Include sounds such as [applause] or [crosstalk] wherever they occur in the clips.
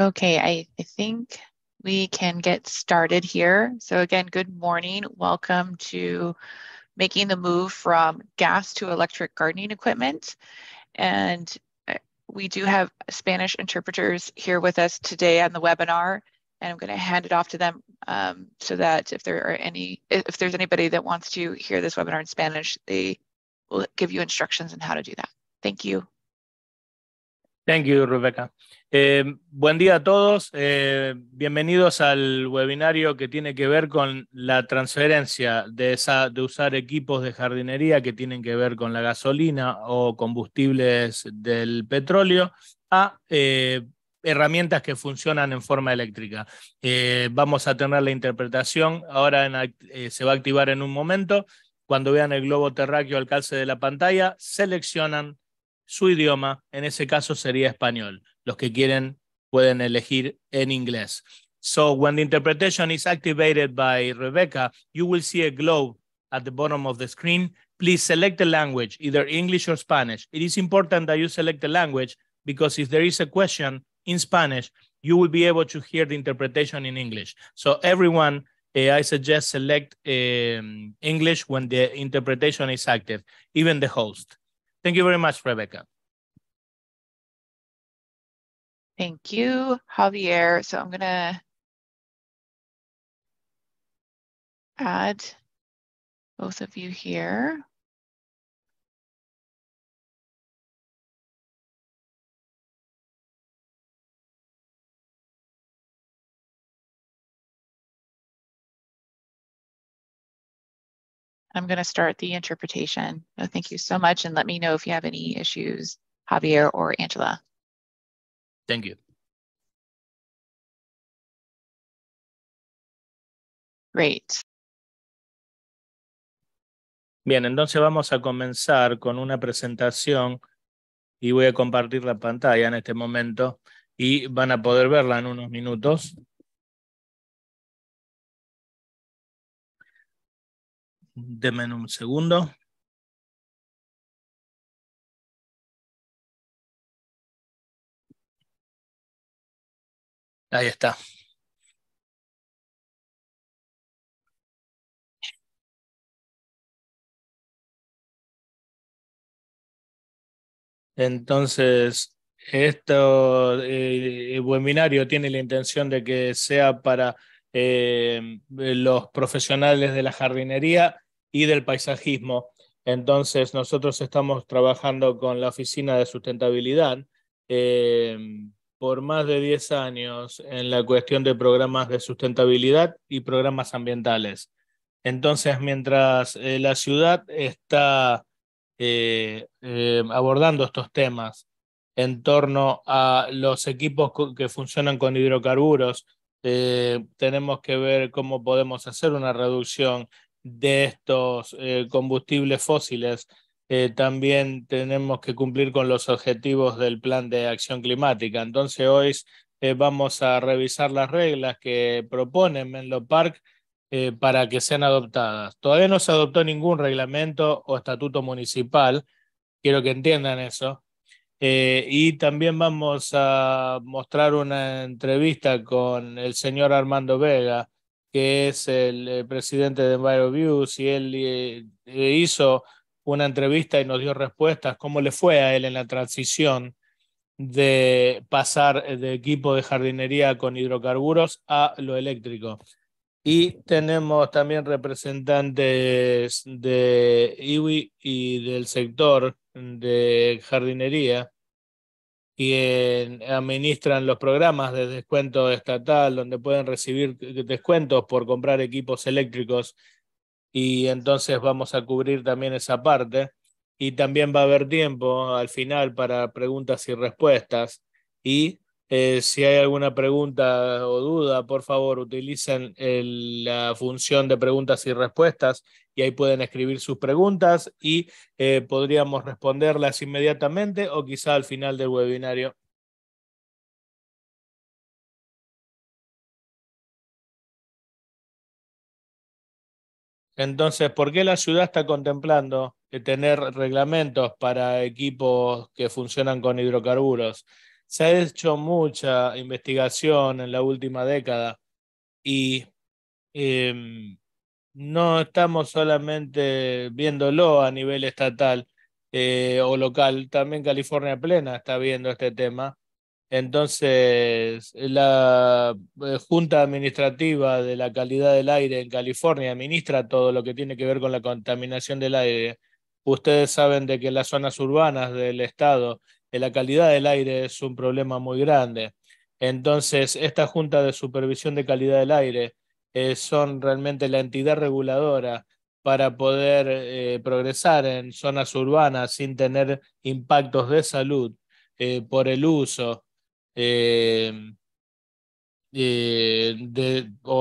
Okay, I, I think we can get started here. So again, good morning. Welcome to making the move from gas to electric gardening equipment. And uh, we do have Spanish interpreters here with us today on the webinar. And I'm going to hand it off to them um, so that if there are any, if there's anybody that wants to hear this webinar in Spanish, they will give you instructions on how to do that. Thank you. Thank you, Rebeca. Eh, buen día a todos. Eh, bienvenidos al webinario que tiene que ver con la transferencia de, usar equipos de jardinería que tienen que ver con la gasolina o combustibles del petróleo a eh, herramientas que funcionan en forma eléctrica. vamos a tener la interpretación. Ahora se va a activar en un momento. Cuando vean el globo terráqueo al calce de la pantalla, seleccionan su idioma, en ese caso sería español. Los que quieren pueden elegir en inglés. So when the interpretation is activated by Rebecca, you will see a globe at the bottom of the screen. Please select the language, either English or Spanish. It is important that you select the language because if there is a question in Spanish, you will be able to hear the interpretation in English. So everyone, uh, I suggest select um, English when the interpretation is active, even the host. Thank you very much, Rebecca. Thank you, Javier. So I'm going to add both of you here. I'm going to start the interpretation. thank you so much, and let me know if you have any issues, Javier or Angela. Thank you. Great. Bien, entonces vamos a comenzar con una presentación y voy a compartir la pantalla en este momento y van a poder verla en unos minutos. Deme un segundo. Ahí está. Entonces, esto, eh, el webinario tiene la intención de que sea para eh, los profesionales de la jardinería y del paisajismo. Entonces, nosotros estamos trabajando con la Oficina de Sustentabilidad eh, por más de 10 años en la cuestión de programas de sustentabilidad y programas ambientales. Entonces, mientras eh, la ciudad está eh, abordando estos temas en torno a los equipos que funcionan con hidrocarburos, tenemos que ver cómo podemos hacer una reducción de estos eh, combustibles fósiles, eh, también tenemos que cumplir con los objetivos del plan de acción climática. Entonces hoy eh, vamos a revisar las reglas que proponen Menlo Park para que sean adoptadas. Todavía no se adoptó ningún reglamento o estatuto municipal, quiero que entiendan eso. y también vamos a mostrar una entrevista con el señor Armando Vega, que es el, presidente de EnviroView, y él eh, hizo una entrevista y nos dio respuestas, cómo le fue a él en la transición de pasar de equipo de jardinería con hidrocarburos a lo eléctrico. Y tenemos también representantes de IWI y del sector de jardinería eh, administran los programas de descuento estatal, donde pueden recibir descuentos por comprar equipos eléctricos y entonces vamos a cubrir también esa parte. Y también va a haber tiempo al final para preguntas y respuestas y eh, si hay alguna pregunta o duda, por favor, utilicen la función de preguntas y respuestas y ahí pueden escribir sus preguntas y eh, podríamos responderlas inmediatamente o quizá al final del webinario. Entonces, ¿por qué la ciudad está contemplando tener reglamentos para equipos que funcionan con hidrocarburos? se ha hecho mucha investigación en la última década y em, no estamos solamente viéndolo a nivel estatal eh, o local, también California Plena está viendo este tema. Entonces, la eh, Junta Administrativa de la Calidad del Aire en California administra todo lo que tiene que ver con la contaminación del aire. Ustedes saben de que las zonas urbanas del estado eh, la calidad del aire es un problema muy grande. Entonces, esta Junta de Supervisión de Calidad del Aire eh, son realmente la entidad reguladora para poder eh, progresar en zonas urbanas sin tener impactos de salud eh, por el uso o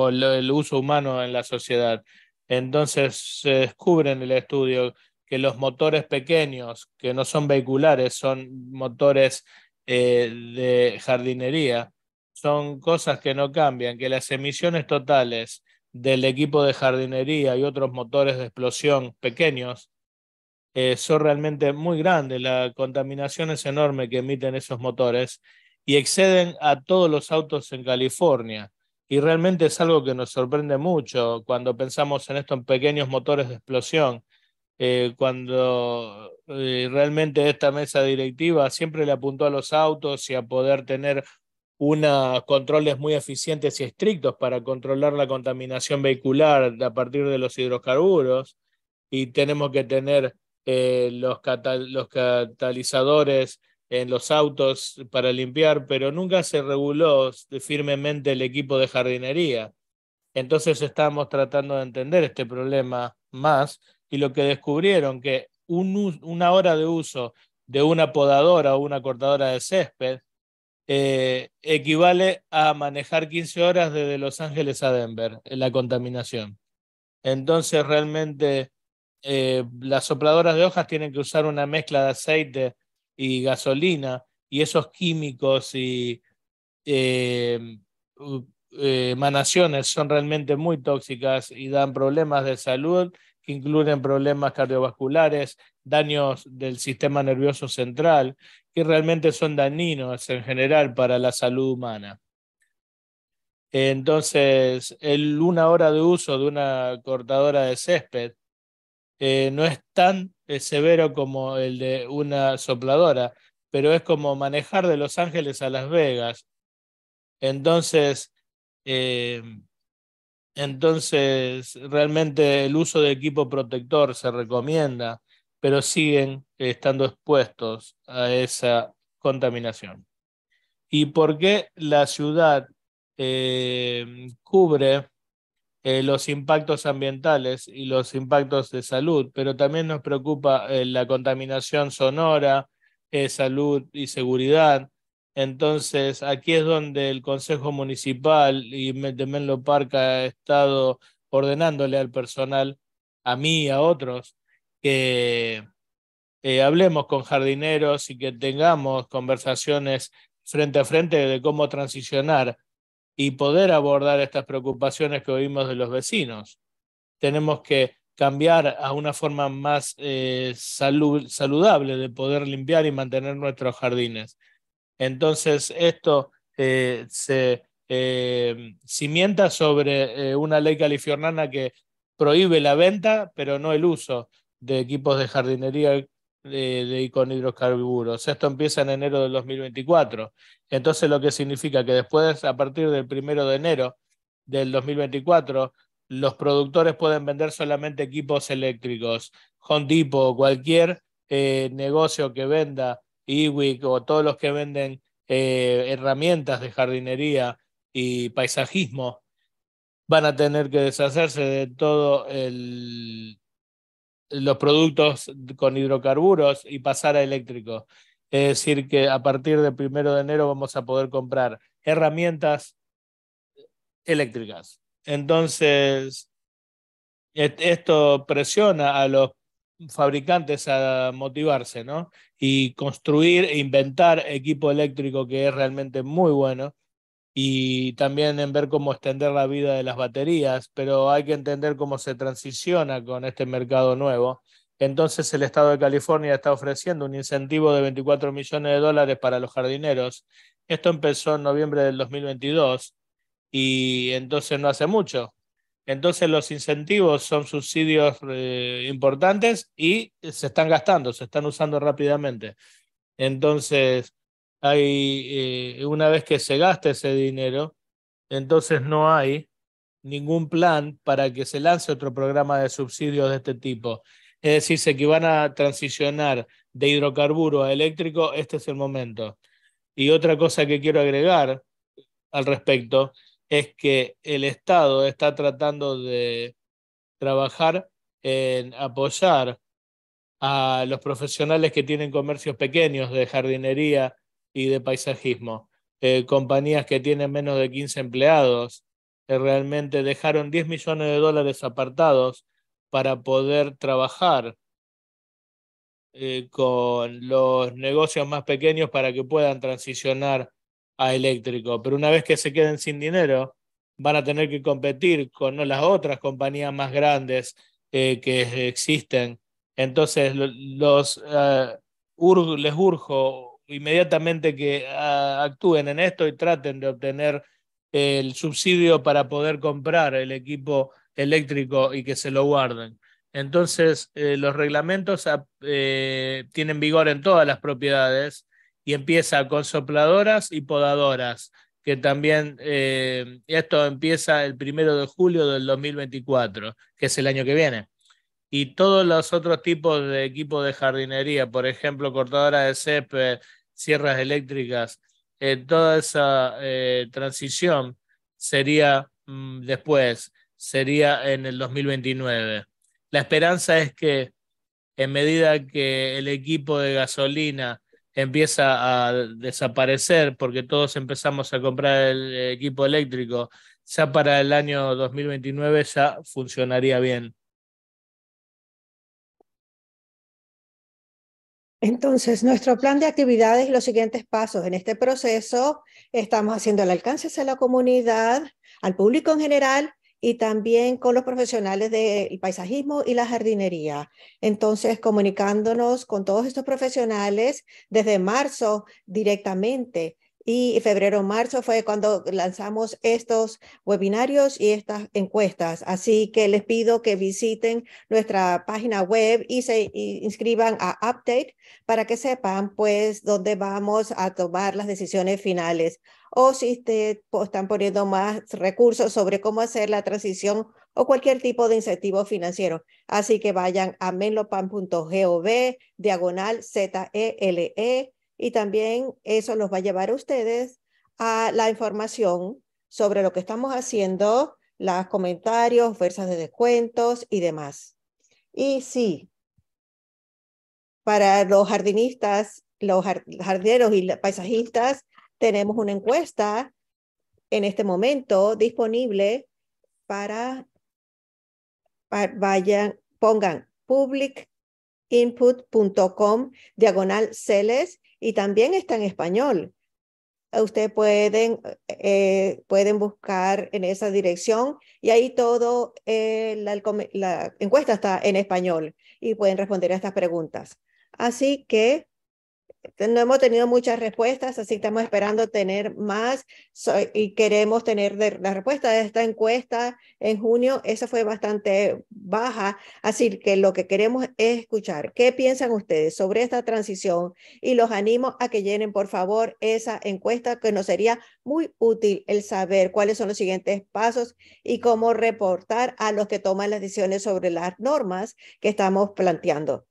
el uso humano en la sociedad. Entonces se descubre en el estudio que los motores pequeños, que no son vehiculares, son motores eh, de jardinería, son cosas que no cambian, que las emisiones totales del equipo de jardinería y otros motores de explosión pequeños eh, son realmente muy grandes, la contaminación es enorme que emiten esos motores y exceden a todos los autos en California. Y realmente es algo que nos sorprende mucho cuando pensamos en estos pequeños motores de explosión eh, cuando eh, realmente esta mesa directiva siempre le apuntó a los autos y a poder tener unos controles muy eficientes y estrictos para controlar la contaminación vehicular a partir de los hidrocarburos y tenemos que tener eh, los catalizadores en los autos para limpiar, pero nunca se reguló firmemente el equipo de jardinería. Entonces estamos tratando de entender este problema más y lo que descubrieron que una hora de uso de una podadora o una cortadora de césped eh, equivale a manejar 15 horas desde Los Ángeles a Denver, la contaminación. Entonces realmente eh, las sopladoras de hojas tienen que usar una mezcla de aceite y gasolina y esos químicos y eh, emanaciones son realmente muy tóxicas y dan problemas de salud que incluyen problemas cardiovasculares, daños del sistema nervioso central, que realmente son dañinos en general para la salud humana. Entonces, el, una hora de uso de una cortadora de césped eh, no es tan eh, severo como el de una sopladora, pero es como manejar de Los Ángeles a Las Vegas. Entonces, eh, entonces, realmente el uso de equipo protector se recomienda, pero siguen estando expuestos a esa contaminación. ¿Y por qué la ciudad eh, cubre eh, los impactos ambientales y los impactos de salud, pero también nos preocupa eh, la contaminación sonora, salud y seguridad, entonces, aquí es donde el Consejo Municipal y de Menlo Park ha estado ordenándole al personal, a mí y a otros, que eh, hablemos con jardineros y que tengamos conversaciones frente a frente de cómo transicionar y poder abordar estas preocupaciones que oímos de los vecinos. Tenemos que cambiar a una forma más eh, saludable de poder limpiar y mantener nuestros jardines. Entonces, esto eh, se eh, cimienta sobre eh, una ley californiana que prohíbe la venta, pero no el uso de equipos de jardinería de, con hidrocarburos. Esto empieza en enero del 2024. Entonces, lo que significa que después, a partir del primero de enero del 2024, los productores pueden vender solamente equipos eléctricos. Home Depot, cualquier negocio que venda IWIC o todos los que venden eh, herramientas de jardinería y paisajismo van a tener que deshacerse de todos los productos con hidrocarburos y pasar a eléctrico. Es decir, que a partir del primero de enero vamos a poder comprar herramientas eléctricas. Entonces, esto presiona a los fabricantes a motivarse, ¿no? Y construir e inventar equipo eléctrico que es realmente muy bueno. Y también en ver cómo extender la vida de las baterías, pero hay que entender cómo se transiciona con este mercado nuevo. Entonces el Estado de California está ofreciendo un incentivo de 24 millones de dólares para los jardineros. Esto empezó en noviembre del 2022 y entonces no hace mucho. Entonces los incentivos son subsidios eh, importantes y se están gastando, se están usando rápidamente. Entonces, hay, eh, una vez que se gaste ese dinero, entonces no hay ningún plan para que se lance otro programa de subsidios de este tipo. Es decir, se que van a transicionar de hidrocarburo a eléctrico, este es el momento. Y otra cosa que quiero agregar al respecto es que el Estado está tratando de trabajar en apoyar a los profesionales que tienen comercios pequeños de jardinería y de paisajismo. Eh, compañías que tienen menos de 15 empleados eh, realmente dejaron 10 millones de dólares apartados para poder trabajar eh, con los negocios más pequeños para que puedan transicionar a eléctrico, pero una vez que se queden sin dinero, van a tener que competir con las otras compañías más grandes eh, que existen. Entonces, los, eh, les urjo inmediatamente que actúen en esto y traten de obtener el subsidio para poder comprar el equipo eléctrico y que se lo guarden. Entonces, eh, los reglamentos tienen vigor en todas las propiedades y empieza con sopladoras y podadoras, que también eh, esto empieza el primero de julio del 2024, que es el año que viene. Y todos los otros tipos de equipos de jardinería, por ejemplo, cortadora de césped, sierras eléctricas, eh, toda esa eh, transición sería mm, después, sería en el 2029. La esperanza es que en medida que el equipo de gasolina empieza a desaparecer porque todos empezamos a comprar el eh, equipo eléctrico, ya para el año 2029 ya funcionaría bien. Entonces, nuestro plan de actividades y los siguientes pasos en este proceso, estamos haciendo el alcance hacia la comunidad, al público en general y también con los profesionales del paisajismo y la jardinería. Entonces, comunicándonos con todos estos profesionales desde marzo directamente y febrero-marzo fue cuando lanzamos estos webinarios y estas encuestas. Así que les pido que visiten nuestra página web y se inscriban a Update para que sepan pues dónde vamos a tomar las decisiones finales o si pues, están poniendo más recursos sobre cómo hacer la transición o cualquier tipo de incentivo financiero. Así que vayan a menlopan.gov diagonal ZELE y también eso los va a llevar a ustedes a la información sobre lo que estamos haciendo, los comentarios, fuerzas de descuentos y demás. Y sí, para los jardinistas, los jardineros y paisajistas, tenemos una encuesta en este momento disponible para, vayan, pongan publicinput.com diagonal celes y también está en español. Ustedes pueden, eh, pueden buscar en esa dirección y ahí todo, eh, la encuesta está en español y pueden responder a estas preguntas. Así que este, no hemos tenido muchas respuestas, así estamos esperando tener más y queremos tener la respuesta de esta encuesta en junio. Esa fue bastante baja, así que lo que queremos es escuchar qué piensan ustedes sobre esta transición y los animo a que llenen, por favor, esa encuesta que nos sería muy útil el saber cuáles son los siguientes pasos y cómo reportar a los que toman las decisiones sobre las normas que estamos planteando.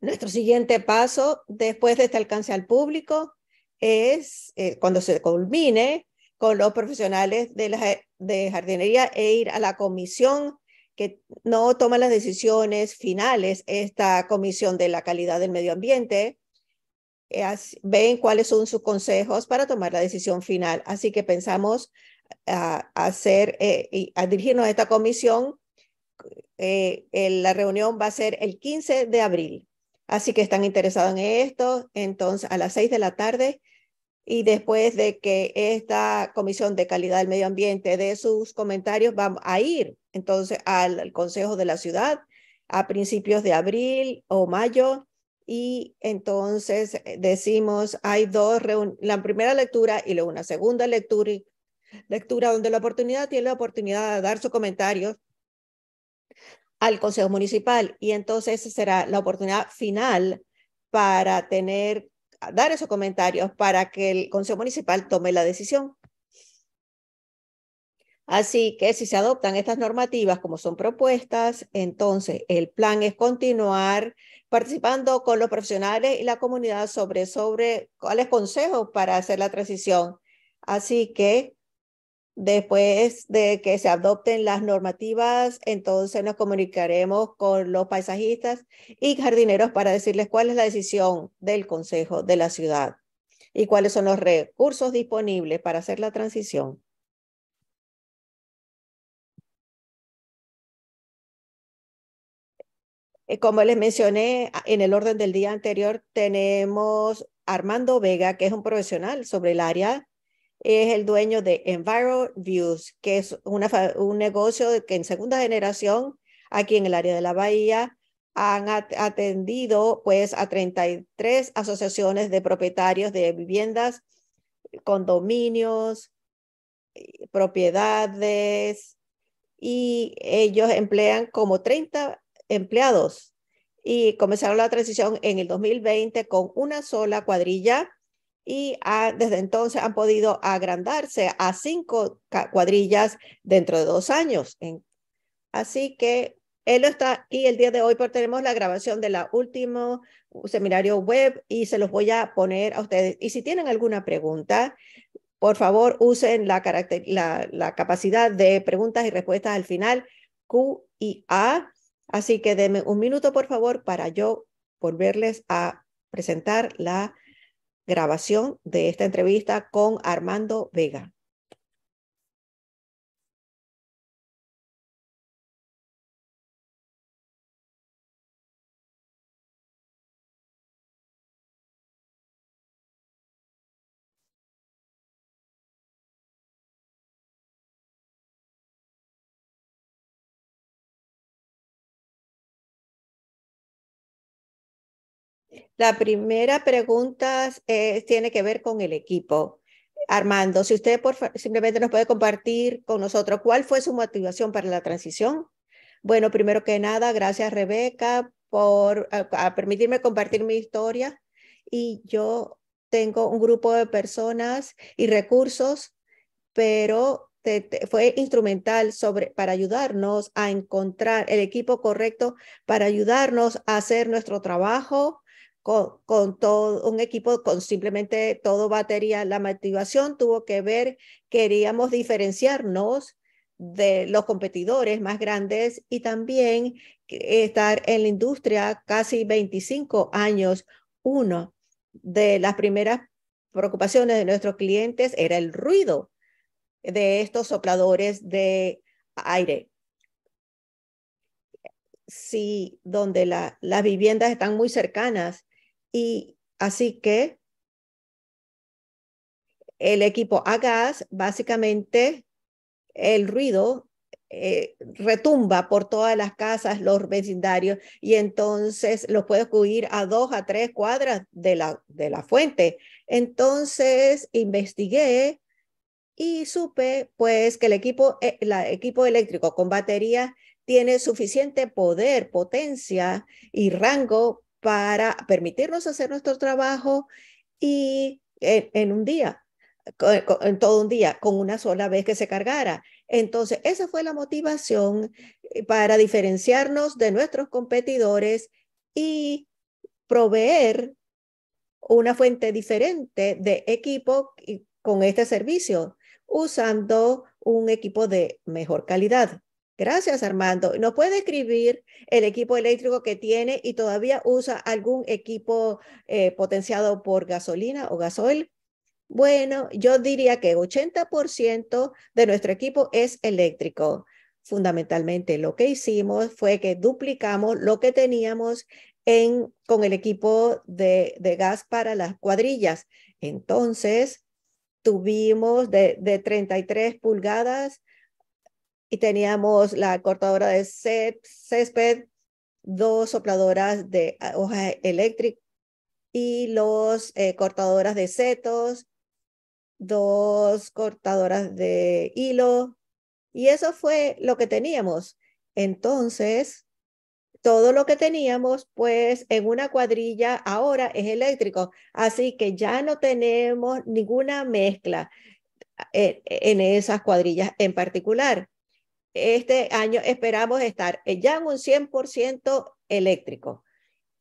Nuestro siguiente paso, después de este alcance al público, es eh, cuando se culmine con los profesionales de, jardinería e ir a la comisión que no toma las decisiones finales, esta comisión de la calidad del medio ambiente, ve eh, ven cuáles son sus consejos para tomar la decisión final. Así que pensamos ah, hacer, eh, y dirigirnos a esta comisión eh, la reunión va a ser el 15 de abril. Así que están interesados en esto, entonces a las 6 de la tarde y después de que esta Comisión de Calidad del Medio Ambiente dé sus comentarios, vamos a ir entonces al, Consejo de la Ciudad a principios de abril o mayo y entonces eh, decimos, hay dos, la primera lectura y luego una segunda lectura, lectura donde la oportunidad tiene la oportunidad de dar sus comentarios al Consejo Municipal y entonces será la oportunidad final para tener, dar esos comentarios para que el Consejo Municipal tome la decisión. Así que si se adoptan estas normativas como son propuestas, entonces el plan es continuar participando con los profesionales y la comunidad sobre, sobre cuáles consejos para hacer la transición. Así que Después de que se adopten las normativas, entonces nos comunicaremos con los paisajistas y jardineros para decirles cuál es la decisión del Consejo de la ciudad y cuáles son los recursos disponibles para hacer la transición. Eh, como les mencioné en el orden del día anterior, tenemos Armando Vega, que es un profesional sobre el área es el dueño de Views, que es un negocio que en segunda generación aquí en el área de la Bahía han atendido pues a 33 asociaciones de propietarios de viviendas, condominios, propiedades y ellos emplean como 30 empleados y comenzaron la transición en el 2020 con una sola cuadrilla y desde entonces han podido agrandarse a cinco cuadrillas dentro de dos años. así que él está aquí el día de hoy, por tenemos la grabación de la último seminario web y se los voy a poner a ustedes. Y si tienen alguna pregunta, por favor usen la, la capacidad de preguntas y respuestas al final, Q y A. Así que denme un minuto, por favor, para yo volverles a presentar la grabación de esta entrevista con Armando Vega. La primera pregunta eh, tiene que ver con el equipo. Armando, si usted simplemente nos puede compartir con nosotros cuál fue su motivación para la transición. Bueno, primero que nada, gracias Rebeca por permitirme compartir mi historia. Y yo tengo un grupo de personas y recursos, pero fue instrumental para ayudarnos a encontrar el equipo correcto, para ayudarnos a hacer nuestro trabajo con, todo un equipo con simplemente todo batería. La motivación tuvo que ver, queríamos diferenciarnos de los competidores más grandes y también estar en la industria casi 25 años. Uno de las primeras preocupaciones de nuestros clientes era el ruido de estos sopladores de aire. Si donde las viviendas están muy cercanas y así que el equipo a gas, básicamente el ruido eh, retumba por todas las casas, los vecindarios, y entonces los puede cubrir a dos a tres cuadras de la, de la fuente. Entonces investigué y supe pues que el equipo, eh, equipo eléctrico con batería tiene suficiente poder, potencia y rango para permitirnos hacer nuestro trabajo y en, un día, en todo un día, con una sola vez que se cargara. Entonces, esa fue la motivación eh, para diferenciarnos de nuestros competidores y proveer una fuente diferente de equipo con este servicio, usando un equipo de mejor calidad. Gracias, Armando. ¿Nos puede escribir el equipo eléctrico que tiene y todavía usa algún equipo eh, potenciado por gasolina o gasoil? Bueno, yo diría que 80% de nuestro equipo es eléctrico. Fundamentalmente lo que hicimos fue que duplicamos lo que teníamos con el equipo de, gas para las cuadrillas. Entonces, tuvimos de, de 33 pulgadas y teníamos la cortadora de césped, dos sopladoras de ah, hojas eléctricas y los eh, cortadoras de setos, dos cortadoras de hilo y eso fue lo que teníamos. Entonces, todo lo que teníamos, pues en una cuadrilla ahora es eléctrico, así que ya no tenemos ninguna mezcla eh, en esas cuadrillas en particular este año esperamos estar ya en un 100% eléctrico.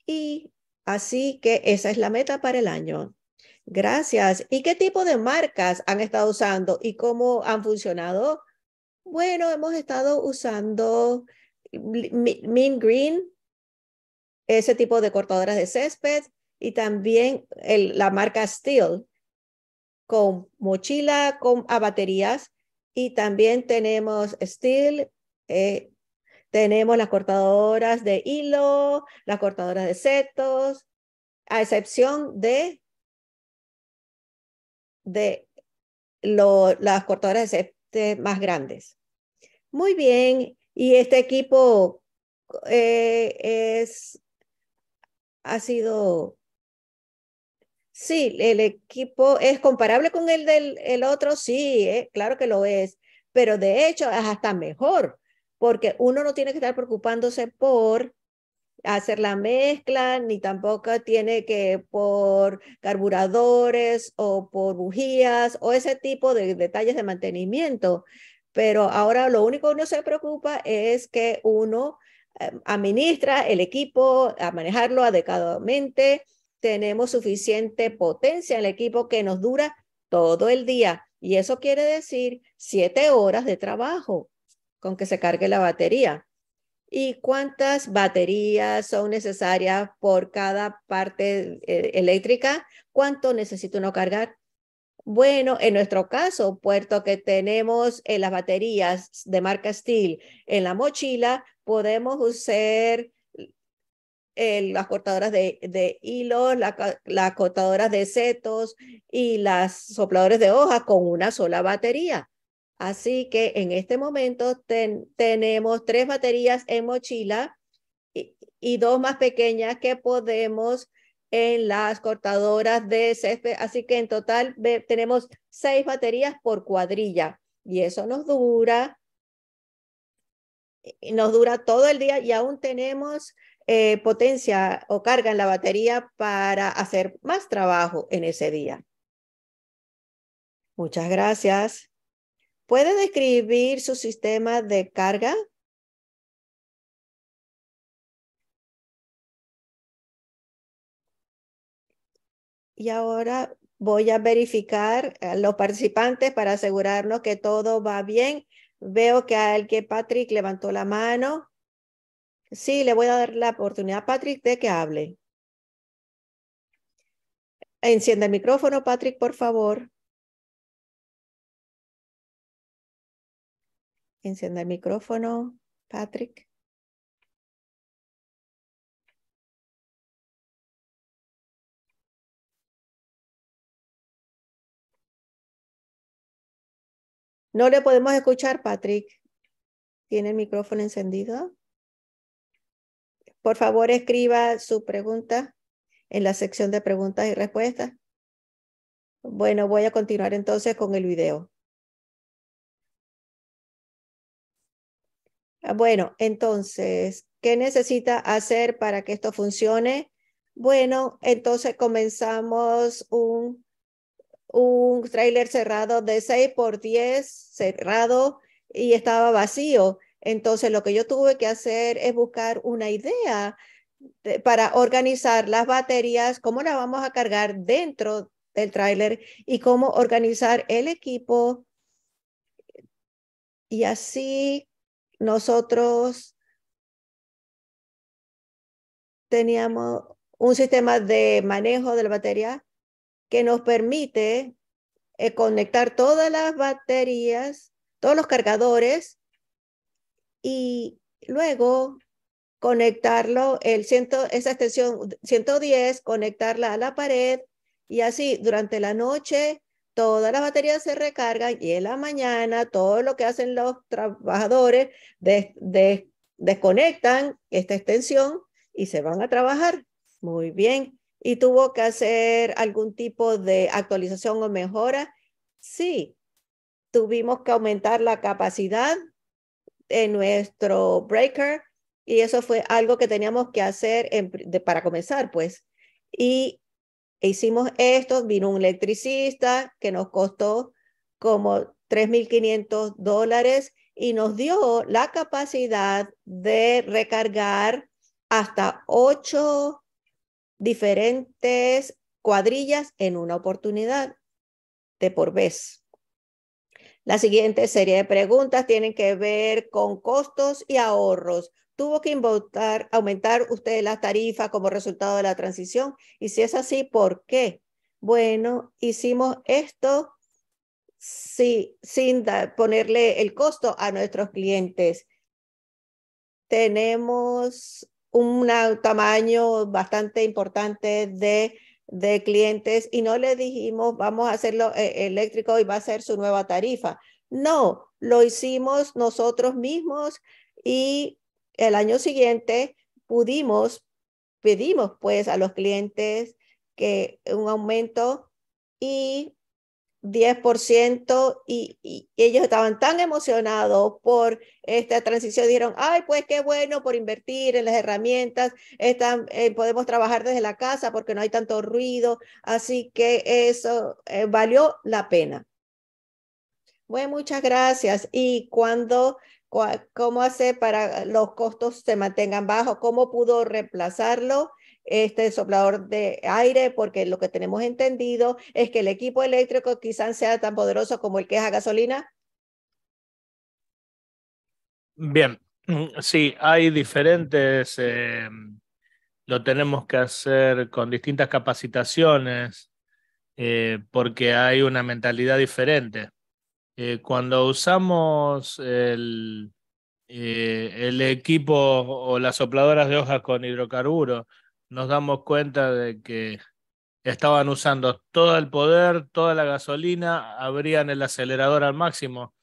Y así que esa es la meta para el año. Gracias. ¿Y qué tipo de marcas han estado usando y cómo han funcionado? Bueno, hemos estado usando Mean Green, ese tipo de cortadoras de césped, y también la marca Steel, con mochila, con a baterías y también tenemos steel, eh, tenemos las cortadoras de hilo, las cortadoras de setos, a excepción de, de las cortadoras de más grandes. Muy bien, y este equipo eh, es, ha sido Sí, el equipo es comparable con el del otro, sí, eh, claro que lo es, pero de hecho es hasta mejor, porque uno no tiene que estar preocupándose por hacer la mezcla, ni tampoco tiene que por carburadores o por bujías o ese tipo de detalles de mantenimiento. Pero ahora lo único que uno se preocupa es que uno eh, administra el equipo, a manejarlo adecuadamente, tenemos suficiente potencia en el equipo que nos dura todo el día. Y eso quiere decir siete horas de trabajo con que se cargue la batería. ¿Y cuántas baterías son necesarias por cada parte eh, eléctrica? ¿Cuánto necesita uno cargar? Bueno, en nuestro caso, puesto que tenemos en eh, las baterías de marca Steel en la mochila, podemos usar eh, las cortadoras de, de hilos, las cortadoras de setos y las sopladores de hojas con una sola batería. Así que en este momento tenemos tres baterías en mochila y, y, dos más pequeñas que podemos en las cortadoras de césped. Así que en total tenemos seis baterías por cuadrilla y eso nos dura eh, nos dura todo el día y aún tenemos eh, potencia o carga en la batería para hacer más trabajo en ese día. Muchas gracias. ¿Puede describir su sistema de carga? Y ahora voy a verificar a los participantes para asegurarnos que todo va bien Veo que al que Patrick levantó la mano. Sí, le voy a dar la oportunidad a Patrick de que hable. Encienda el micrófono, Patrick, por favor. Encienda el micrófono, Patrick. No le podemos escuchar, Patrick. ¿Tiene el micrófono encendido? Por favor, escriba su pregunta en la sección de preguntas y respuestas. Bueno, voy a continuar entonces con el video. Ah, bueno, entonces, ¿qué necesita hacer para que esto funcione? Bueno, entonces comenzamos un un tráiler cerrado de 6 por 10 cerrado y estaba vacío. Entonces lo que yo tuve que hacer es buscar una idea para organizar las baterías, cómo las vamos a cargar dentro del tráiler y cómo organizar el equipo. Y así nosotros teníamos un sistema de manejo de la batería que nos permite eh, conectar todas las baterías, todos los cargadores y luego conectarlo, el ciento, esa extensión 110, conectarla a la pared y así durante la noche todas las baterías se recargan y en la mañana todo lo que hacen los trabajadores desconectan esta extensión y se van a trabajar. Muy bien y tuvo que hacer algún tipo de actualización o mejora. Sí, tuvimos que aumentar la capacidad en nuestro breaker y eso fue algo que teníamos que hacer para comenzar, pues. Y hicimos esto, vino un electricista que nos costó como 3.500 dólares y nos dio la capacidad de recargar hasta 8 diferentes cuadrillas en una oportunidad de por vez. La siguiente serie de preguntas tienen que ver con costos y ahorros. ¿Tuvo que aumentar usted las tarifas como resultado de la transición? Y si es así, ¿por qué? Bueno, hicimos esto sin ponerle el costo a nuestros clientes. Tenemos un tamaño bastante importante de, clientes y no le dijimos vamos a hacerlo eh, eléctrico y va a ser su nueva tarifa. No, lo hicimos nosotros mismos y el año siguiente pudimos, pedimos pues a los clientes que un aumento y 10% y, ellos estaban tan emocionados por esta transición, dijeron, ay, pues qué bueno por invertir en las herramientas, están, eh, podemos trabajar desde la casa porque no hay tanto ruido, así que eso eh, valió la pena. Bueno, muchas gracias. ¿Y cuando cómo hace para los costos se mantengan bajos? ¿Cómo pudo reemplazarlo? este soplador de aire, porque lo que tenemos entendido es que el equipo eléctrico quizás sea tan poderoso como el que es a gasolina. Bien, mm, sí, hay diferentes, eh, lo tenemos que hacer con distintas capacitaciones, eh, porque hay una mentalidad diferente. Eh, cuando usamos el, el equipo o las sopladoras de hojas con hidrocarburos, nos damos cuenta de que estaban usando todo el poder, toda la gasolina, abrían el acelerador al máximo.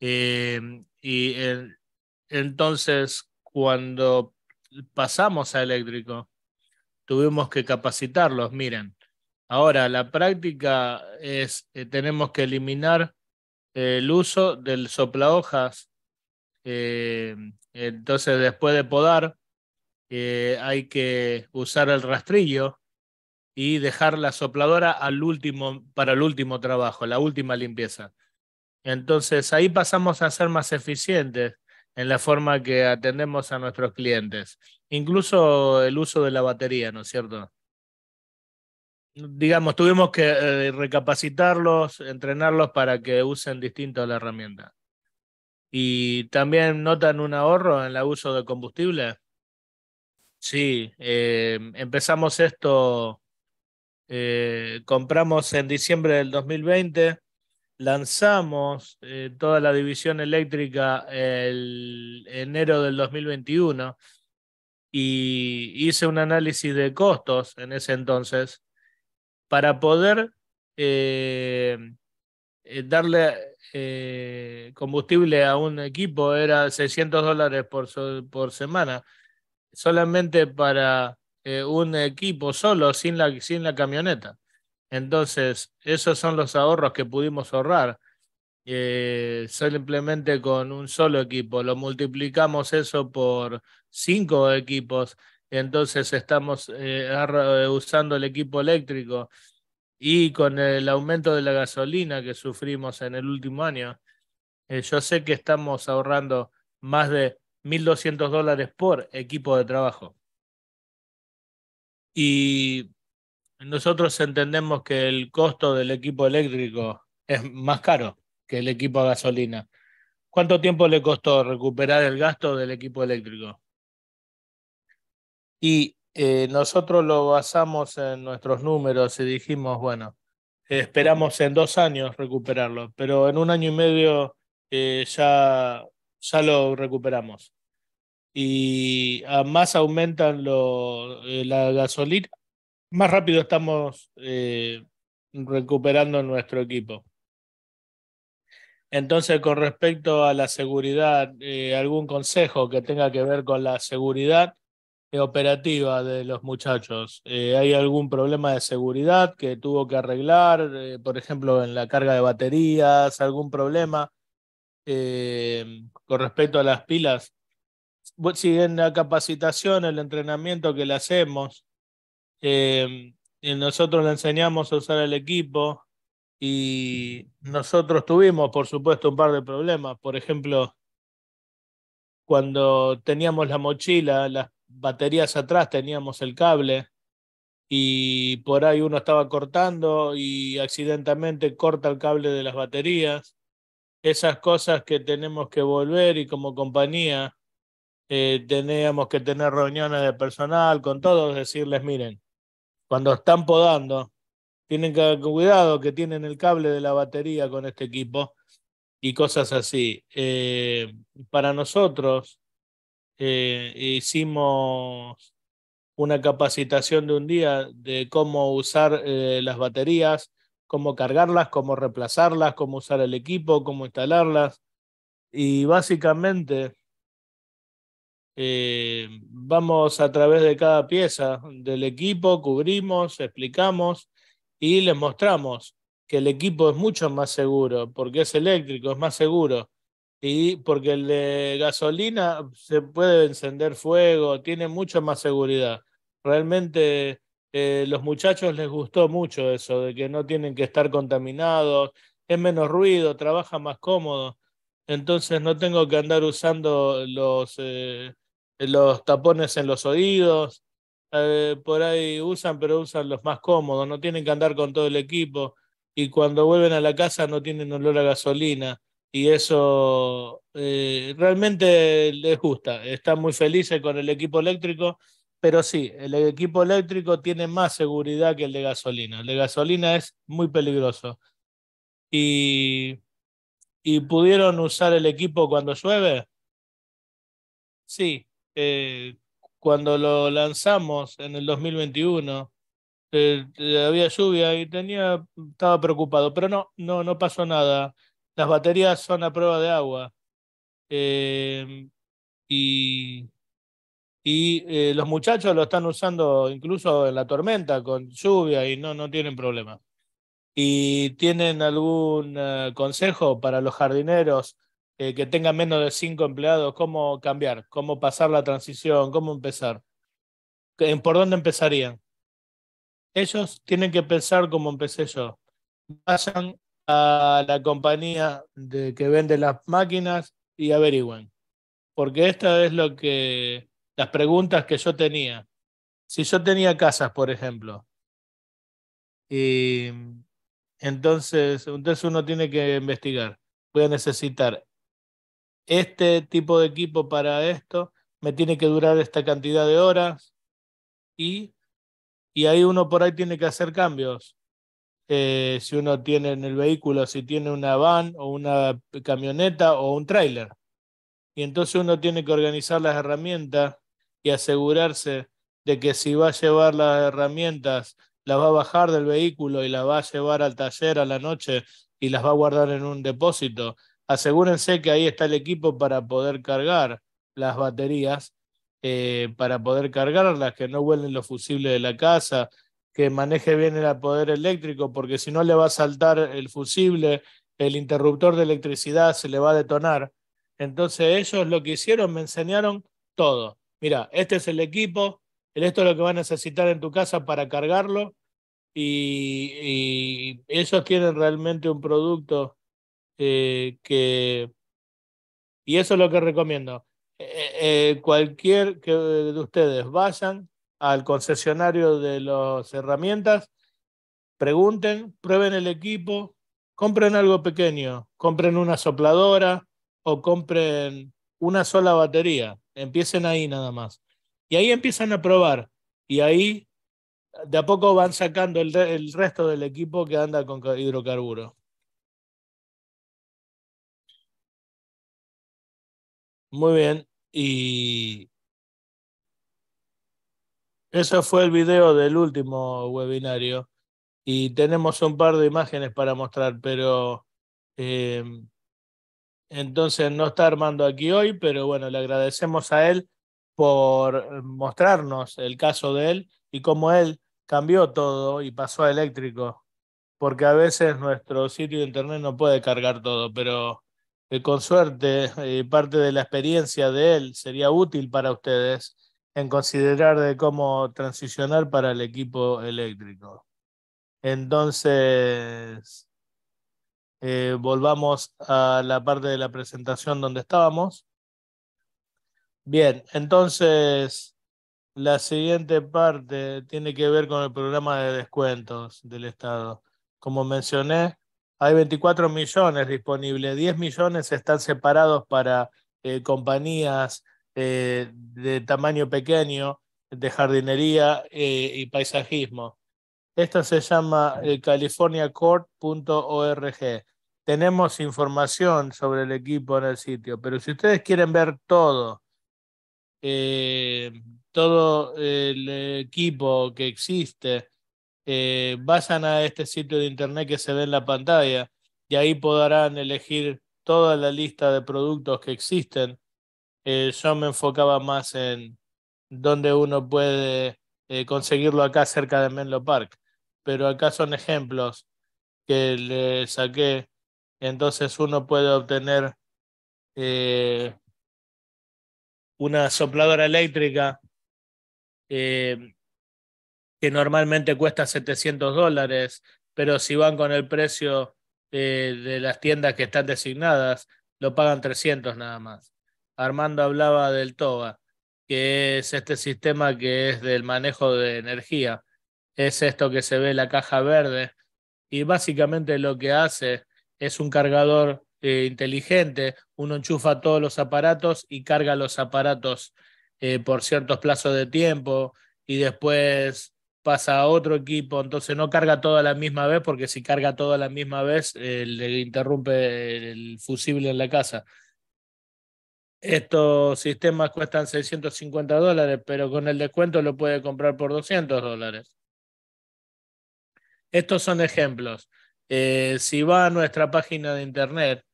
Em, y entonces, cuando pasamos a eléctrico, tuvimos que capacitarlos, miren. Ahora, la práctica es, eh, tenemos que eliminar el uso del soplahojas. Em, entonces, después de podar, eh, hay que usar el rastrillo y dejar la sopladora al último, para el último trabajo, la última limpieza. Entonces ahí pasamos a ser más eficientes en la forma que atendemos a nuestros clientes, incluso el uso de la batería, ¿no es cierto? Digamos, tuvimos que eh, recapacitarlos, entrenarlos para que usen distinto la herramienta. Y también notan un ahorro en el uso de combustible. Sí, eh, empezamos esto, eh, compramos en diciembre del 2020, lanzamos eh, toda la división eléctrica el enero del 2021 y hice un análisis de costos en ese entonces para poder darle combustible a un equipo era 600 dólares por semana solamente para eh, un equipo solo, sin la, sin la camioneta. Entonces, esos son los ahorros que pudimos ahorrar. Eh, simplemente con un solo equipo, lo multiplicamos eso por cinco equipos, entonces estamos eh, usando el equipo eléctrico y con el aumento de la gasolina que sufrimos en el último año, yo sé que estamos ahorrando más de 1.200 dólares por equipo de trabajo. Y nosotros entendemos que el costo del equipo eléctrico es más caro que el equipo a gasolina. ¿Cuánto tiempo le costó recuperar el gasto del equipo eléctrico? Y eh, nosotros lo basamos en nuestros números y dijimos, bueno, esperamos en dos años recuperarlo, pero en un año y medio eh, ya ya lo recuperamos. Y ah, más aumentan lo, eh, la gasolina, más rápido estamos eh, recuperando nuestro equipo. Entonces, con respecto a la seguridad, eh, algún consejo que tenga que ver con la seguridad operativa de los muchachos. ¿Hay algún problema de seguridad que tuvo que arreglar? por ejemplo, en la carga de baterías, algún problema eh, con respecto a las pilas, si en la capacitación, el entrenamiento que le hacemos, eh, nosotros le enseñamos a usar el equipo y nosotros tuvimos, por supuesto, un par de problemas. Por ejemplo, cuando teníamos la mochila, las baterías atrás teníamos el cable y por ahí uno estaba cortando y accidentalmente corta el cable de las baterías esas cosas que tenemos que volver y como compañía eh, teníamos que tener reuniones de personal con todos, decirles, miren, cuando están podando, tienen que tener cuidado que tienen el cable de la batería con este equipo y cosas así. Eh, para nosotros eh, hicimos una capacitación de un día de cómo usar las baterías, cómo cargarlas, cómo reemplazarlas, cómo usar el equipo, cómo instalarlas. Y básicamente eh, vamos a través de cada pieza del equipo, cubrimos, explicamos y les mostramos que el equipo es mucho más seguro, porque es eléctrico, es más seguro. Y porque el de gasolina se puede encender fuego, tiene mucha más seguridad. Realmente eh, los muchachos les gustó mucho eso, de que no tienen que estar contaminados, es menos ruido, trabaja más cómodo, entonces no tengo que andar usando los, eh, los tapones en los oídos, eh, por ahí usan, pero usan los más cómodos, no tienen que andar con todo el equipo y cuando vuelven a la casa no tienen olor a gasolina y eso realmente les gusta. Están muy felices con el equipo eléctrico pero sí, el equipo eléctrico tiene más seguridad que el de gasolina. El de gasolina es muy peligroso. Y, y pudieron usar el equipo cuando llueve. Sí, eh, cuando lo lanzamos en el 2021, eh, eh, había lluvia y tenía, estaba preocupado, pero no, no, no pasó nada. Las baterías son a prueba de agua. y y eh, los muchachos lo están usando incluso en la tormenta, con lluvia, y no, no tienen problema. ¿Y tienen algún eh, consejo para los jardineros eh, que tengan menos de cinco empleados? ¿Cómo cambiar? ¿Cómo pasar la transición? ¿Cómo empezar? ¿Por dónde empezarían? Ellos tienen que pensar como empecé yo. Vayan a la compañía de, que vende las máquinas y averigüen. Porque esto es lo que las preguntas que yo tenía. Si yo tenía casas, por ejemplo, y entonces, entonces uno tiene que investigar. Voy a necesitar este tipo de equipo para esto, me tiene que durar esta cantidad de horas y, y ahí uno por ahí tiene que hacer cambios. Eh, si uno tiene en el vehículo, si tiene una van o una camioneta o un trailer Y entonces uno tiene que organizar las herramientas y asegurarse de que si va a llevar las herramientas, las va a bajar del vehículo y las va a llevar al taller a la noche y las va a guardar en un depósito. Asegúrense que ahí está el equipo para poder cargar las baterías, eh, para poder cargarlas, que no huelen los fusibles de la casa, que maneje bien el poder eléctrico, porque si no le va a saltar el fusible, el interruptor de electricidad se le va a detonar. Entonces ellos lo que hicieron, me enseñaron todo mira, este es el equipo, esto es lo que va a necesitar en tu casa para cargarlo. Y, y tienen realmente un producto eh, que... Y eso es lo que recomiendo. Eh, eh, cualquier que de ustedes vayan al concesionario de las herramientas, pregunten, prueben el equipo, compren algo pequeño, compren una sopladora o compren una sola batería, empiecen ahí nada más. Y ahí empiezan a probar y ahí de a poco van sacando el, resto del equipo que anda con hidrocarburo. Muy bien, y eso fue el video del último webinario y tenemos un par de imágenes para mostrar, pero eh, entonces no está Armando aquí hoy, pero bueno, le agradecemos a él por mostrarnos el caso de él y cómo él cambió todo y pasó a eléctrico, porque a veces nuestro sitio de internet no puede cargar todo, pero eh, con suerte eh, parte de la experiencia de él sería útil para ustedes en considerar de cómo transicionar para el equipo eléctrico. Entonces, eh, volvamos a la parte de la presentación donde estábamos. Bien, entonces la siguiente parte tiene que ver con el programa de descuentos del Estado. Como mencioné, hay 24 millones disponibles, 10 millones están separados para eh, compañías eh, de tamaño pequeño, de jardinería y paisajismo. Esto se llama californiacourt.org tenemos información sobre el equipo en el sitio, pero si ustedes quieren ver todo, eh, todo el equipo que existe, eh, vayan a este sitio de internet que se ve en la pantalla y ahí podrán elegir toda la lista de productos que existen. Eh, yo me enfocaba más en dónde uno puede eh, conseguirlo acá cerca de Menlo Park, pero acá son ejemplos que le saqué entonces uno puede obtener eh, una sopladora eléctrica eh, que normalmente cuesta 700 dólares, pero si van con el precio eh, de las tiendas que están designadas, lo pagan 300 nada más. Armando hablaba del TOBA, que es este sistema que es del manejo de energía. Es esto que se ve en la caja verde y básicamente lo que hace es un cargador eh, inteligente, uno enchufa todos los aparatos y carga los aparatos eh, por ciertos plazos de tiempo y después pasa a otro equipo, entonces no carga todo a la misma vez porque si carga todo a la misma vez eh, le interrumpe el fusible en la casa. Estos sistemas cuestan 650 dólares, pero con el descuento lo puede comprar por 200 dólares. Estos son ejemplos. Eh, si va a nuestra página de internet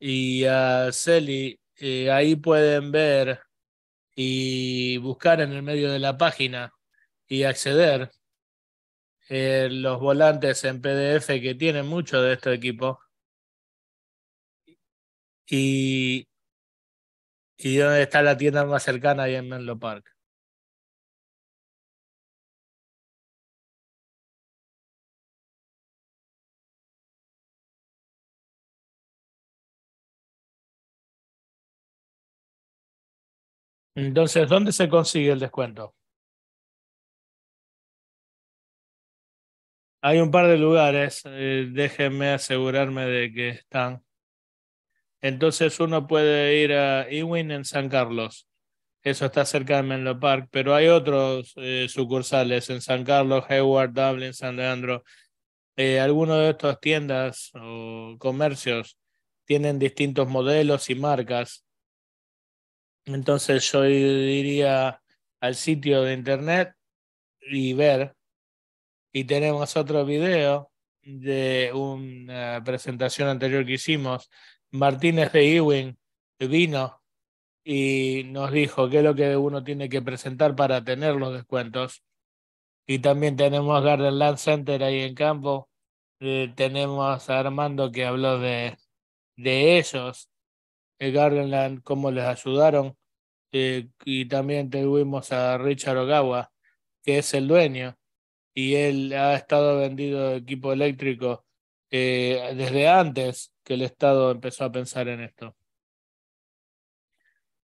y a Celi, eh, ahí pueden ver y buscar en el medio de la página y acceder eh, los volantes en PDF que tienen mucho de este equipo. Y, y dónde está la tienda más cercana ahí en Menlo Park. Entonces, ¿dónde se consigue el descuento? Hay un par de lugares, eh, déjenme asegurarme de que están. Entonces uno puede ir a Ewing en San Carlos. Eso está cerca de Menlo Park, pero hay otros eh, sucursales en San Carlos, Hayward, Dublin, San Leandro. Eh, algunos de estas tiendas o comercios tienen distintos modelos y marcas. Entonces yo iría al sitio de internet y ver. Y tenemos otro video de una presentación anterior que hicimos. Martínez de Ewing vino y nos dijo qué es lo que uno tiene que presentar para tener los descuentos. Y también tenemos Garden Land Center ahí en campo. Eh, tenemos a Armando que habló de, de ellos, el Gardenland, cómo les ayudaron. Eh, y también tuvimos a Richard Ogawa, que es el dueño, y él ha estado vendido equipo eléctrico eh, desde antes que el Estado empezó a pensar en esto.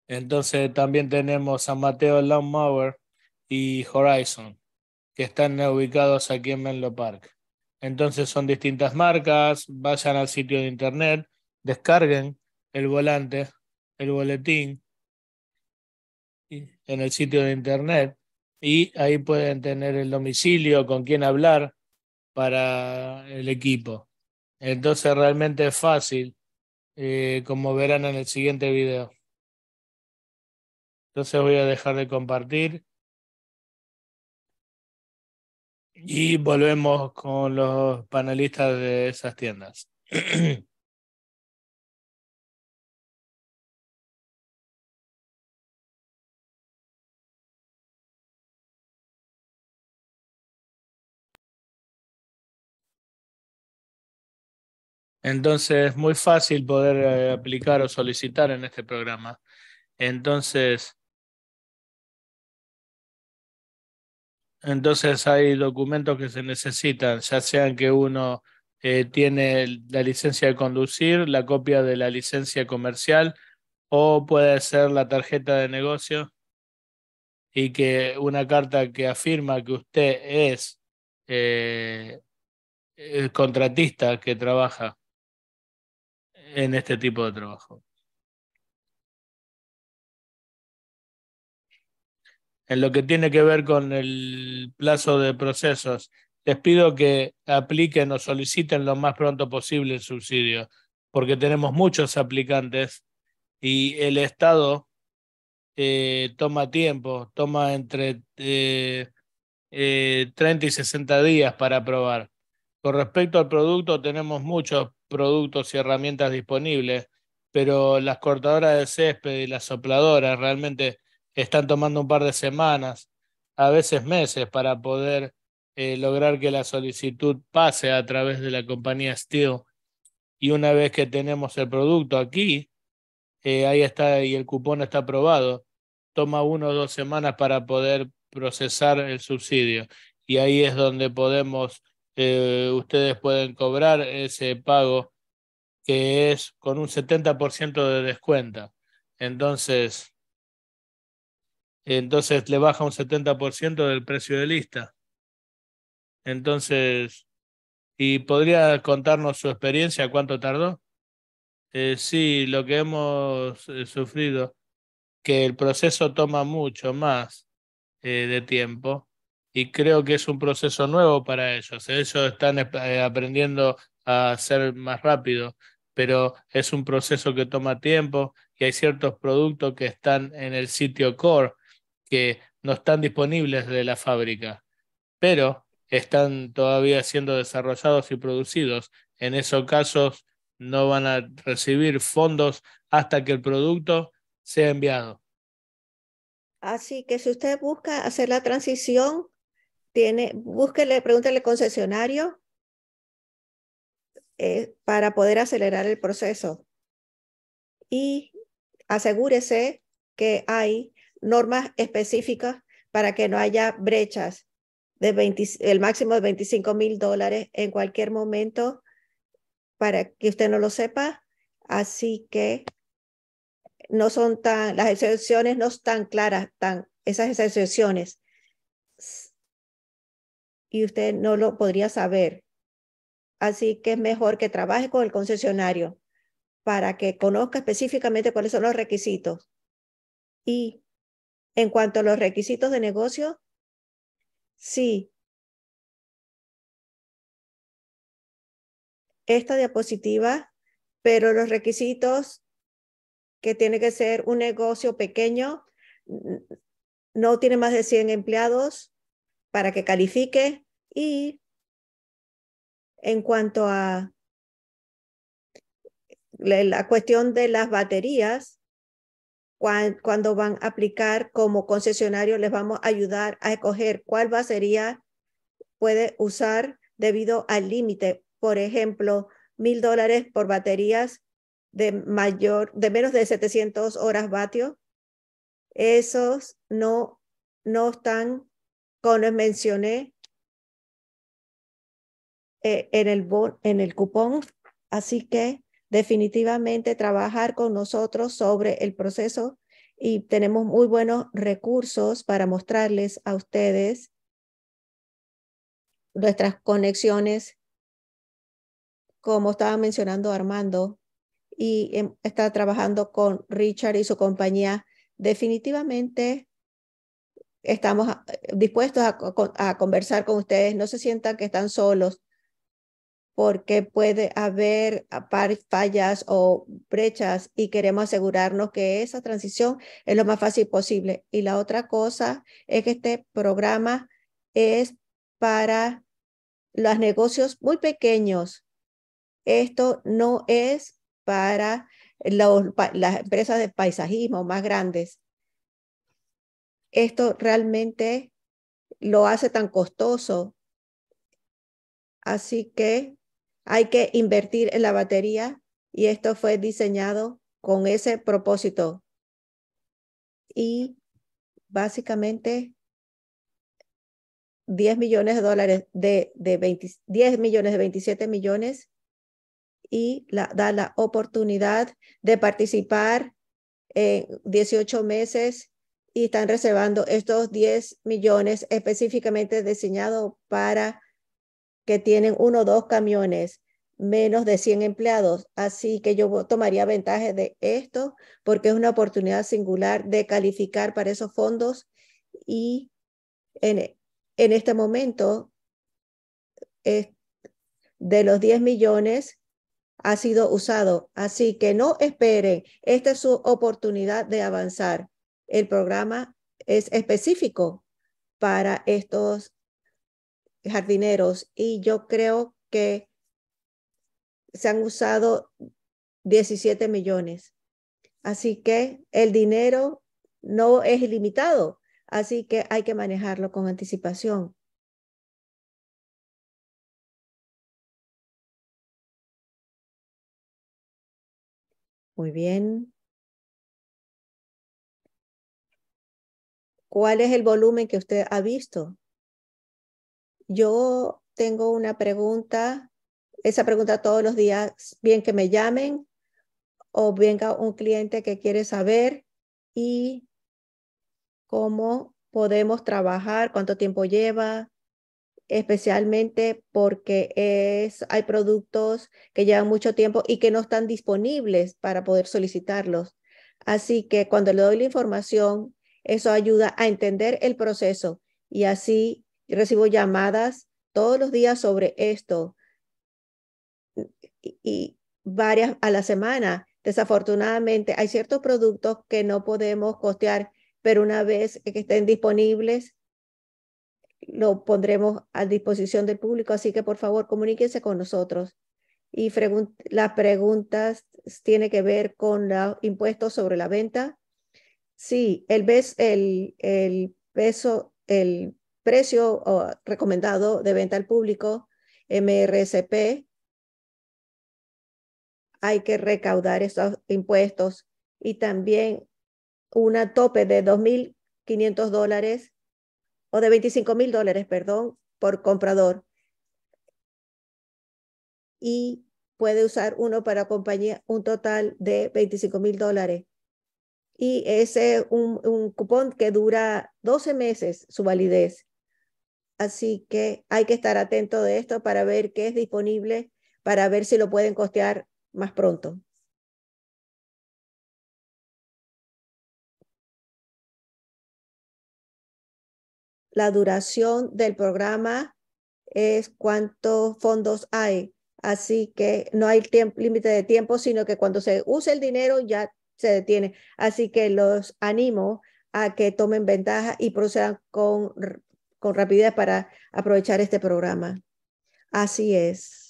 Entonces también tenemos a Mateo Lawnmower y Horizon, que están ubicados aquí en Menlo Park. Entonces son distintas marcas, vayan al sitio de internet, descarguen el volante, el boletín, en el sitio de internet y ahí pueden tener el domicilio, con quien hablar para el equipo. Entonces realmente es fácil, eh, como verán en el siguiente video. Entonces voy a dejar de compartir. Y volvemos con los panelistas de esas tiendas. [clears throat] Entonces es muy fácil poder eh, aplicar o solicitar en este programa. Entonces, entonces hay documentos que se necesitan, ya sean que uno eh, tiene la licencia de conducir, la copia de la licencia comercial o puede ser la tarjeta de negocio y que una carta que afirma que usted es el eh, contratista que trabaja en este tipo de trabajo. En lo que tiene que ver con el plazo de procesos, les pido que apliquen o soliciten lo más pronto posible el subsidio, porque tenemos muchos aplicantes y el Estado eh, toma tiempo, toma entre 30 eh, eh, y 60 días para aprobar. Con respecto al producto, tenemos muchos productos y herramientas disponibles, pero las cortadoras de césped y las sopladoras realmente están tomando un par de semanas, a veces meses, para poder eh, lograr que la solicitud pase a través de la compañía Steel. Y una vez que tenemos el producto aquí, eh, ahí está y el cupón está aprobado, toma uno o dos semanas para poder procesar el subsidio. Y ahí es donde podemos eh, ustedes pueden cobrar ese pago que es con un 70% de descuento. Entonces, entonces le baja un 70% del precio de lista. Entonces, ¿y podría contarnos su experiencia? ¿Cuánto tardó? Eh, sí, lo que hemos eh, sufrido, que el proceso toma mucho más de tiempo y creo que es un proceso nuevo para ellos. Ellos están eh, aprendiendo a ser más rápido, pero es un proceso que toma tiempo y hay ciertos productos que están en el sitio core que no están disponibles de la fábrica, pero están todavía siendo desarrollados y producidos. En esos casos no van a recibir fondos hasta que el producto sea enviado. Así que si usted busca hacer la transición tiene, búsquele, pregúntele concesionario eh, para poder acelerar el proceso. Y asegúrese que hay normas específicas para que no haya brechas de el máximo de 25 mil dólares en cualquier momento para que usted no lo sepa. Así que no son tan, las excepciones no están claras, tan, esas excepciones y usted no lo podría saber. Así que es mejor que trabaje con el concesionario para que conozca específicamente cuáles son los requisitos. Y en cuanto a los requisitos de negocio, sí. Esta diapositiva, pero los requisitos que tiene que ser un negocio pequeño, no tiene más de 100 empleados para que califique, y en cuanto a la cuestión de las baterías, cuando van a aplicar como concesionario, les vamos a ayudar a escoger cuál batería puede usar debido al límite. Por ejemplo, mil dólares por baterías de, mayor, de menos de 700 horas vatio. Esos no, no están, como les mencioné, eh, en, el, en el cupón. Así que definitivamente trabajar con nosotros sobre el proceso y tenemos muy buenos recursos para mostrarles a ustedes nuestras conexiones, como estaba mencionando Armando, y em, está trabajando con Richard y su compañía. Definitivamente estamos eh, dispuestos a conversar con ustedes. No se sientan que están solos porque puede haber ah, fallas o brechas y queremos asegurarnos que esa transición es lo más fácil posible. Y la otra cosa es que este programa es para los negocios muy pequeños. Esto no es para las empresas de paisajismo más grandes. Esto realmente lo hace tan costoso. Así que hay que invertir en la batería y esto fue diseñado con ese propósito. Y básicamente 10 millones de dólares de, 10 millones de 27 millones y da la oportunidad de participar en 18 meses y están reservando estos 10 millones específicamente diseñados para que tienen uno o dos camiones, menos de 100 empleados. Así que yo tomaría ventaja de esto porque es una oportunidad singular de calificar para esos fondos y en, en este momento de los 10 millones ha sido usado. Así que no esperen, esta es su oportunidad de avanzar. El programa es específico para estos jardineros y yo creo que se han usado 17 millones. Así que el dinero no es ilimitado, así que hay que manejarlo con anticipación. Muy bien. ¿Cuál es el volumen que usted ha visto? Yo tengo una pregunta, esa pregunta todos los días, bien que me llamen o venga un cliente que quiere saber y cómo podemos trabajar, cuánto tiempo lleva, especialmente porque es, hay productos que llevan mucho tiempo y que no están disponibles para poder solicitarlos. Así que cuando le doy la información, eso ayuda a entender el proceso y así recibo llamadas todos los días sobre esto y, varias a la semana. Desafortunadamente, hay ciertos productos que no podemos costear, pero una vez que estén disponibles, lo pondremos a disposición del público. Así que, por favor, comuníquense con nosotros. Y las preguntas tiene que ver con los impuestos sobre la venta. Sí, el, el, el peso, el precio recomendado de venta al público, MRSP. Hay que recaudar esos impuestos y también una tope de 2.500 dólares o de 25.000 dólares, perdón, por comprador. Y puede usar uno para compañía un total de 25.000 dólares. Y ese es un, un, cupón que dura 12 meses su validez. Así que hay que estar atento de esto para ver qué es disponible, para ver si lo pueden costear más pronto. La duración del programa es cuántos fondos hay. Así que no hay límite de tiempo, sino que cuando se use el dinero ya se detiene. Así que los animo a que tomen ventaja y procedan con con rapidez para aprovechar este programa. Así es.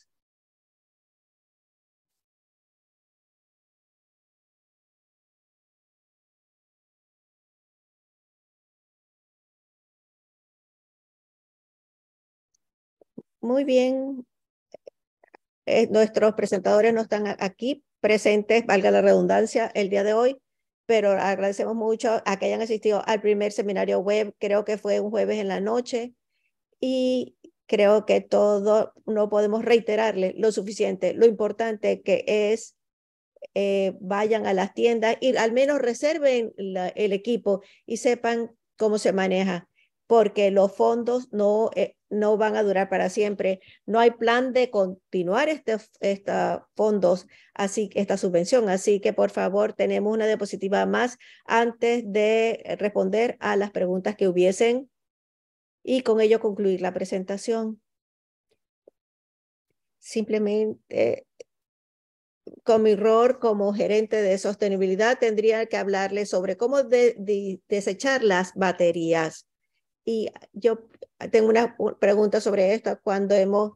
Muy bien. Eh, nuestros presentadores no están aquí presentes, valga la redundancia, el día de hoy pero agradecemos mucho a que hayan asistido al primer seminario web, creo que fue un jueves en la noche y creo que todo, no podemos reiterarle lo suficiente, lo importante que es eh, vayan a las tiendas y al menos reserven el equipo y sepan cómo se maneja, porque los fondos no, eh, no van a durar para siempre. No hay plan de continuar este, estos fondos, así esta subvención. Así que por favor, tenemos una diapositiva más antes de responder a las preguntas que hubiesen y con ello concluir la presentación. Simplemente con mi rol como gerente de sostenibilidad tendría que hablarle sobre cómo desechar las baterías. Y yo Ah, tengo una pregunta sobre esto cuando hemos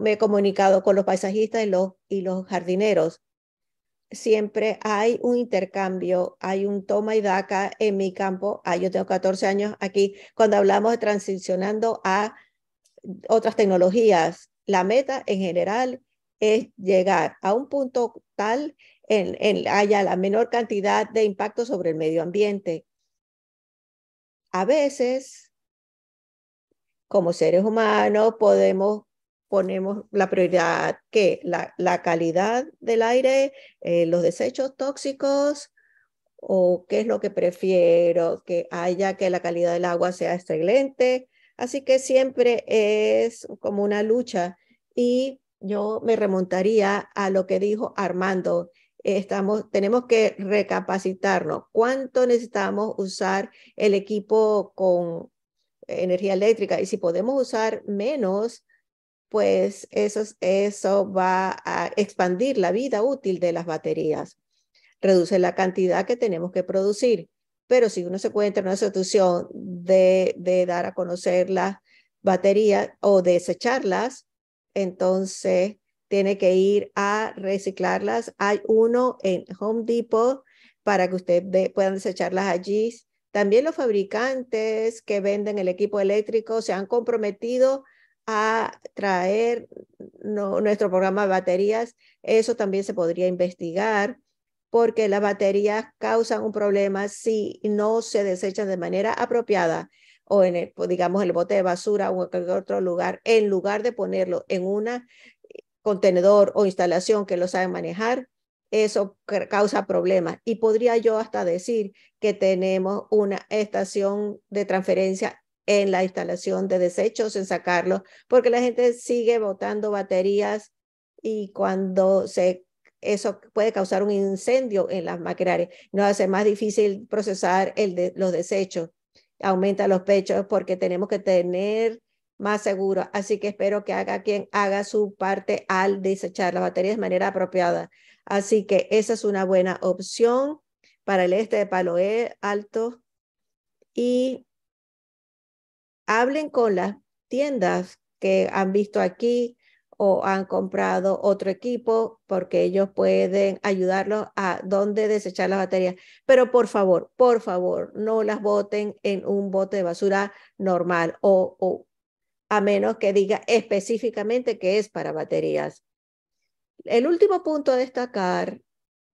me he comunicado con los paisajistas y los, y los jardineros. Siempre hay un intercambio, hay un toma y daca en mi campo. Ah, yo tengo 14 años aquí. Cuando hablamos de transicionando a otras tecnologías, la meta en general es llegar a un punto tal en, en haya la menor cantidad de impacto sobre el medio ambiente. A veces como seres humanos podemos ponemos la prioridad que la, calidad del aire, eh, los desechos tóxicos o qué es lo que prefiero, que haya que la calidad del agua sea excelente. Así que siempre es como una lucha y yo me remontaría a lo que dijo Armando. Estamos, tenemos que recapacitarnos. ¿Cuánto necesitamos usar el equipo con energía eléctrica y si podemos usar menos, pues eso, eso va a expandir la vida útil de las baterías. Reduce la cantidad que tenemos que producir, pero si uno se encuentra en una situación de, dar a conocer las baterías o desecharlas, entonces tiene que ir a reciclarlas. Hay uno en Home Depot para que ustedes puedan desecharlas allí también los fabricantes que venden el equipo eléctrico se han comprometido a traer nuestro programa de baterías. Eso también se podría investigar porque las baterías causan un problema si no se desechan de manera apropiada o en el, pues, digamos, el bote de basura o en cualquier otro lugar, en lugar de ponerlo en un eh, contenedor o instalación que lo saben manejar, eso causa problemas. Y podría yo hasta decir que tenemos una estación de transferencia en la instalación de desechos, en sacarlos, porque la gente sigue botando baterías y cuando se eso puede causar un incendio en las maquinarias, nos hace más difícil procesar el los desechos, aumenta los pechos porque tenemos que tener más seguro. Así que espero que haga quien haga su parte al desechar las baterías de manera apropiada. Así que esa es una buena opción para el este de Palo Alto. Y hablen con las tiendas que han visto aquí o han comprado otro equipo porque ellos pueden ayudarlos a dónde desechar las baterías. Pero por favor, por favor, no las boten en un bote de basura normal o, o a menos que diga específicamente que es para baterías el último punto a destacar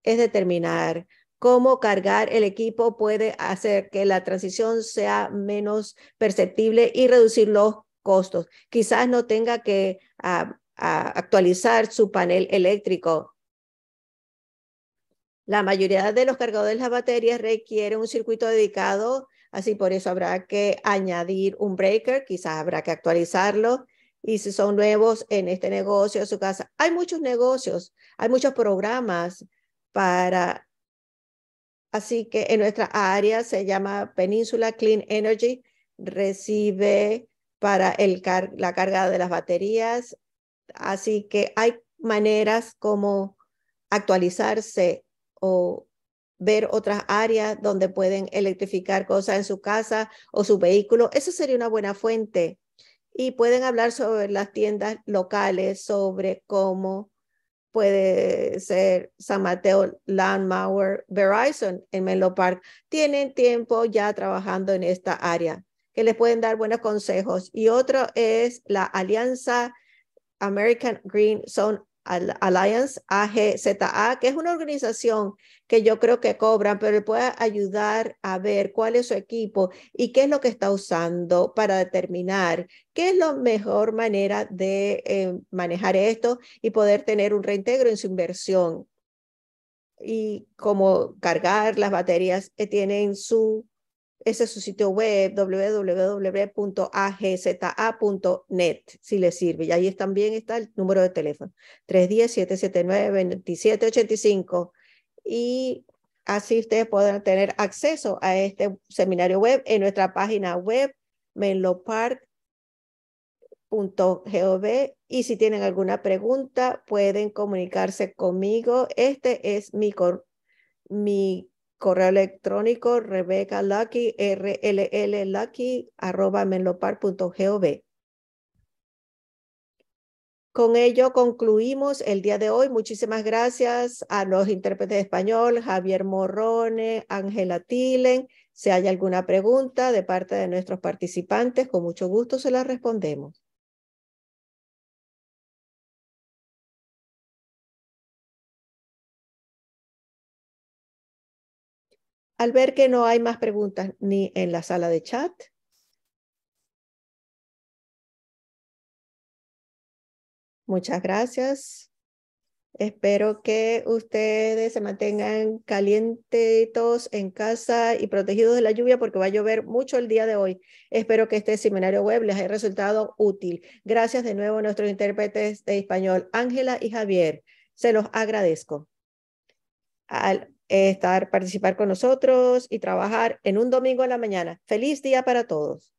es determinar cómo cargar el equipo puede hacer que la transición sea menos perceptible y reducir los costos. Quizás no tenga que ah, ah, actualizar su panel eléctrico. La mayoría de los cargadores de las baterías requieren un circuito dedicado, así por eso habrá que añadir un breaker, quizás habrá que actualizarlo y si son nuevos en este negocio, en su casa. Hay muchos negocios, hay muchos programas para... Así que en nuestra área se llama Península Clean Energy, recibe para el la carga de las baterías. Así que hay maneras como actualizarse o ver otras áreas donde pueden electrificar cosas en su casa o su vehículo. eso sería una buena fuente y pueden hablar sobre las tiendas locales, sobre cómo puede ser San Mateo, Landmower Verizon en Menlo Park. Tienen tiempo ya trabajando en esta área, que les pueden dar buenos consejos. Y otro es la Alianza American Green Zone Alliance AGZA, que es una organización que yo creo que cobran, pero le puede ayudar a ver cuál es su equipo y qué es lo que está usando para determinar qué es la mejor manera de eh, manejar esto y poder tener un reintegro en su inversión. Y cómo cargar las baterías, que tienen su ese es su sitio web, www.agza.net, si les sirve. Y ahí también está el número de teléfono, 310-779-2785. Y así ustedes podrán tener acceso a este seminario web en nuestra página web, menlopark.gov. Y si tienen alguna pregunta, pueden comunicarse conmigo. Este es mi, mi correo electrónico Rebeca Lucky, lucky arroba menlopar.gov. Con ello concluimos el día de hoy. Muchísimas gracias a los intérpretes españoles español, Javier Morrone, Ángela Tilen. Si hay alguna pregunta de parte de nuestros participantes, con mucho gusto se la respondemos. Al ver que no hay más preguntas ni en la sala de chat, muchas gracias. Espero que ustedes se mantengan calientitos en casa y protegidos de la lluvia porque va a llover mucho el día de hoy. Espero que este seminario web les haya resultado útil. Gracias de nuevo a nuestros intérpretes de español, Ángela y Javier. Se los agradezco estar, participar con nosotros y trabajar en un domingo en la mañana. Feliz día para todos.